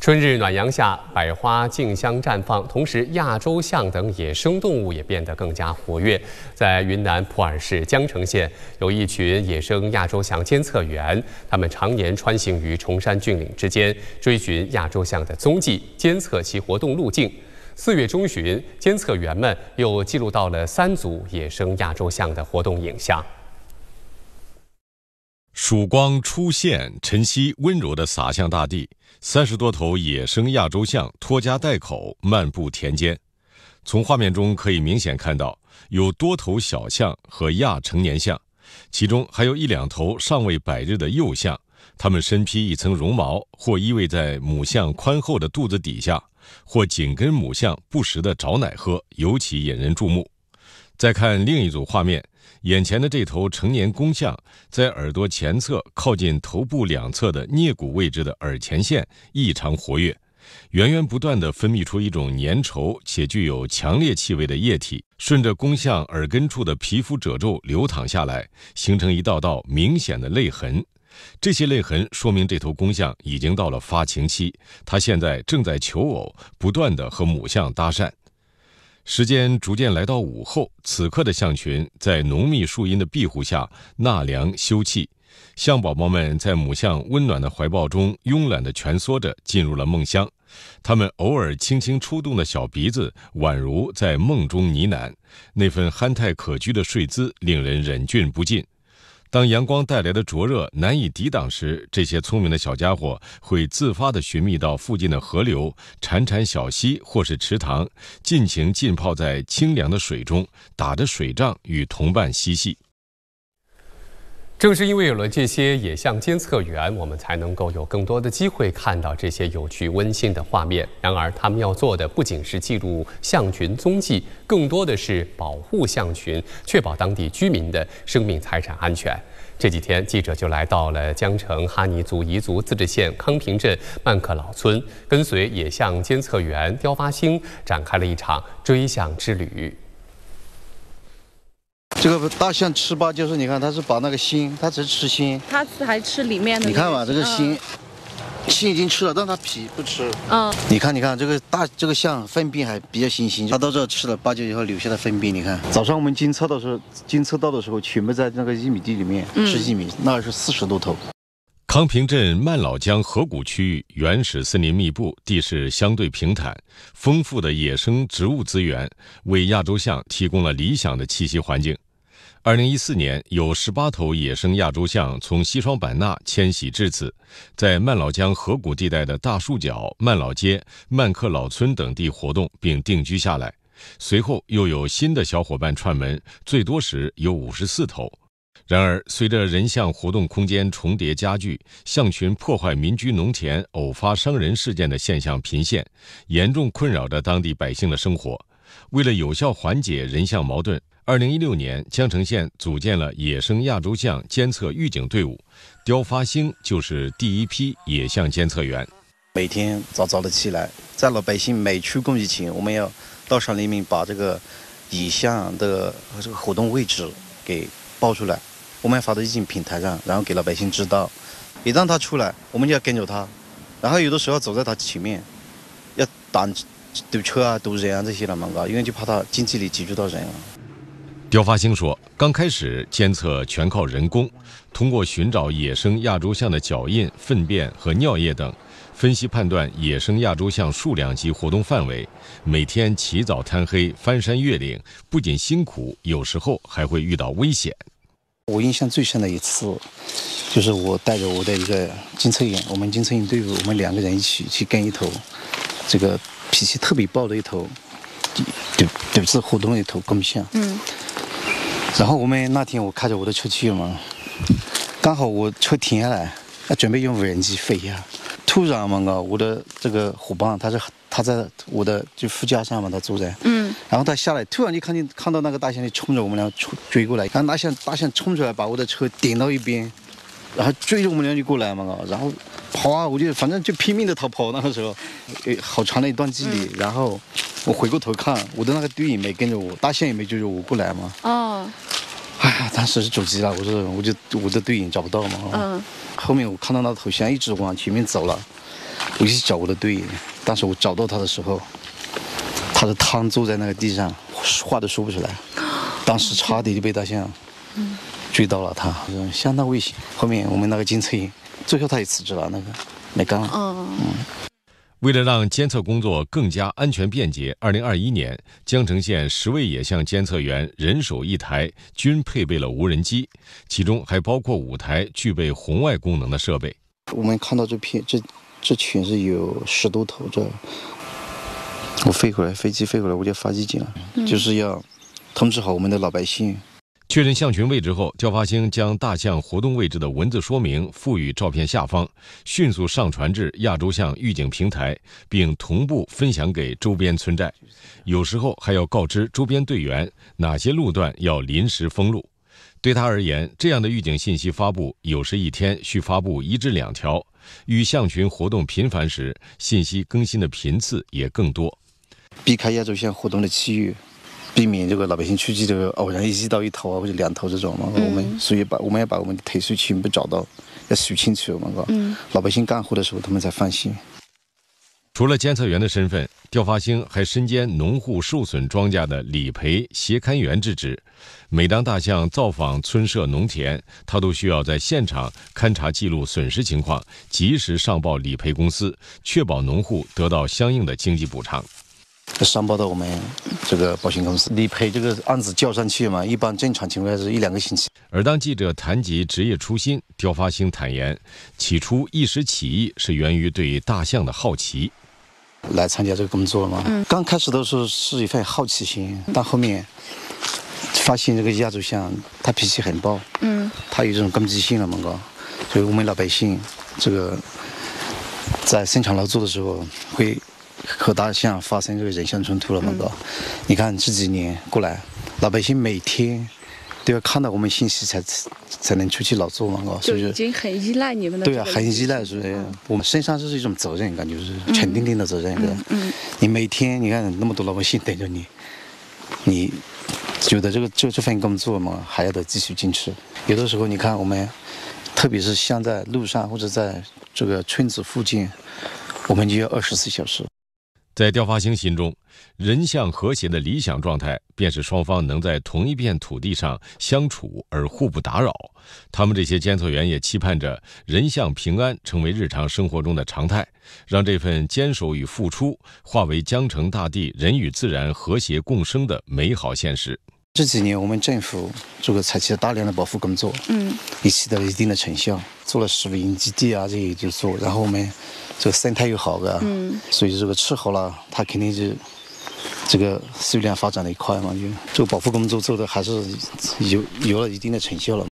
春日暖阳下，百花竞相绽放。同时，亚洲象等野生动物也变得更加活跃。在云南普洱市江城县，有一群野生亚洲象监测员，他们常年穿行于崇山峻岭之间，追寻亚洲象的踪迹，监测其活动路径。四月中旬，监测员们又记录到了三组野生亚洲象的活动影像。曙光初现，晨曦温柔的洒向大地。三十多头野生亚洲象拖家带口漫步田间。从画面中可以明显看到有多头小象和亚成年象，其中还有一两头尚未百日的幼象。它们身披一层绒毛，或依偎在母象宽厚的肚子底下，或紧跟母象，不时的找奶喝，尤其引人注目。再看另一组画面。眼前的这头成年公象，在耳朵前侧靠近头部两侧的颞骨位置的耳前线异常活跃，源源不断地分泌出一种粘稠且具有强烈气味的液体，顺着公象耳根处的皮肤褶皱流淌下来，形成一道道明显的泪痕。这些泪痕说明这头公象已经到了发情期，它现在正在求偶，不断地和母象搭讪。时间逐渐来到午后，此刻的象群在浓密树荫的庇护下纳凉休憩。象宝宝们在母象温暖的怀抱中慵懒地蜷缩着，进入了梦乡。它们偶尔轻轻触动的小鼻子，宛如在梦中呢喃。那份憨态可掬的睡姿，令人忍俊不禁。当阳光带来的灼热难以抵挡时，这些聪明的小家伙会自发地寻觅到附近的河流、潺潺小溪或是池塘，尽情浸泡在清凉的水中，打着水仗与同伴嬉戏。正是因为有了这些野象监测员，我们才能够有更多的机会看到这些有趣温馨的画面。然而，他们要做的不仅是记录象群踪迹，更多的是保护象群，确保当地居民的生命财产安全。这几天，记者就来到了江城哈尼族彝族自治县康平镇曼克老村，跟随野象监测员刁发兴展开了一场追象之旅。这个大象吃吧，就是你看，它是把那个心，它只吃心，它是还吃里面的。你看嘛，这个心，心已经吃了，但它皮不吃。嗯。你看，你看这个大这个象粪便还比较新鲜，它到这吃了八九以后留下的粪便，你看。早上我们监测的时候，监测到的时候全部在那个玉米地里面，吃玉米，那是四十多头。康平镇曼老江河谷区域原始森林密布，地势相对平坦，丰富的野生植物资源为亚洲象提供了理想的栖息环境。二零一四年，有十八头野生亚洲象从西双版纳迁徙至此，在曼老江河谷地带的大树脚、曼老街、曼克老村等地活动并定居下来。随后又有新的小伙伴串门，最多时有五十四头。然而，随着人象活动空间重叠加剧，象群破坏民居、农田，偶发伤人事件的现象频现，严重困扰着当地百姓的生活。为了有效缓解人象矛盾，二零一六年，江城县组建了野生亚洲象监测预警队伍，刁发兴就是第一批野象监测员。每天早早的起来，在老百姓每出工以前，我们要到山里面把这个野象的这个活动位置给报出来，我们要发到预警平台上，然后给老百姓知道。一旦它出来，我们就要跟着它，然后有的时候走在它前面，要挡堵车啊、堵人啊这些了嘛，噶，因为就怕它近距离接触到人啊。刁发兴说：“刚开始监测全靠人工，通过寻找野生亚洲象的脚印、粪便和尿液等，分析判断野生亚洲象数量及活动范围。每天起早贪黑，翻山越岭，不仅辛苦，有时候还会遇到危险。我印象最深的一次，就是我带着我的一个监测员，我们监测员队伍，我们两个人一起去跟一头这个脾气特别暴的一头独独是活动的一头公象。”嗯。然后我们那天我开着我的车去嘛，刚好我车停下来，准备用无人机飞呀，突然嘛我的这个伙伴他是他在我的就副驾上嘛他坐在，嗯，然后他下来突然就看见看到那个大象就冲着我们俩冲追过来，然后大象大象冲出来把我的车顶到一边，然后追着我们俩就过来嘛，然后。跑啊！我就反正就拼命的逃跑。那个时候，诶，好长的一段距离。然后我回过头看，我的那个队友没跟着我，大象也没追着我过来嘛。哦。哎呀，当时是主急了，我说我就我的队友找不到嘛。嗯。后面我看到那头像一直往前面走了，我去找我的队友。但是我找到他的时候，他的汤坐在那个地上，话都说不出来。当时差点就被大象追到了，他，相当危险。后面我们那个监测员。最后他也辞职了，那个没干了。嗯，为了让监测工作更加安全便捷，二零二一年江城县十位野象监测员人手一台，均配备了无人机，其中还包括五台具备红外功能的设备。我们看到这片，这这群是有十多头。这我飞回来，飞机飞回来我就发预警了，就是要通知好我们的老百姓。确认象群位置后，焦发星将大象活动位置的文字说明赋予照片下方，迅速上传至亚洲象预警平台，并同步分享给周边村寨。有时候还要告知周边队员哪些路段要临时封路。对他而言，这样的预警信息发布有时一天需发布一至两条。与象群活动频繁时，信息更新的频次也更多。避开亚洲象活动的区域。避免这个老百姓出去这个偶然遇到一头啊或者两头这种嘛，我们所以把我们要把我们的特殊全不找到，要数清楚嘛，哥，老百姓干活的时候他们才放心。除了监测员的身份，刁发兴还身兼农户受损庄稼的理赔协勘员之职。每当大象造访村社农田，他都需要在现场勘查记录损失情况，及时上报理赔公司，确保农户得到相应的经济补偿。上报到我们这个保险公司理赔这个案子交上去嘛，一般正常情况下是一两个星期。而当记者谈及职业初心，刁发兴坦言，起初一时起意是源于对大象的好奇。来参加这个工作嘛，刚开始的时候是一份好奇心，到后面发现这个亚洲象它脾气很暴，嗯，它有这种攻击性了嘛，哥，所以我们老百姓这个在生产劳作的时候会。和大象发生这个人像冲突了，马哥。你看这几年过来，老百姓每天都要看到我们信息才才能出去劳作嘛，哦，不是已经很依赖你们了。对啊，很依赖，是是？我们身上就是一种责任，感觉是沉甸甸的责任，嗯。你每天你看那么多老百姓等着你，你觉得这个做这份工作嘛，还要得继续坚持。有的时候你看我们，特别是像在路上或者在这个村子附近，我们就要二十四小时。在刁发兴心中，人像和谐的理想状态，便是双方能在同一片土地上相处而互不打扰。他们这些监测员也期盼着人像平安成为日常生活中的常态，让这份坚守与付出化为江城大地人与自然和谐共生的美好现实。这几年我们政府这个采取了大量的保护工作，嗯，也取得了一定的成效，做了食五营基地啊这些就做，然后我们这个生态又好，的，嗯，所以这个吃好了，它肯定是这个数量发展的一块嘛，就这个保护工作做的还是有有了一定的成效了。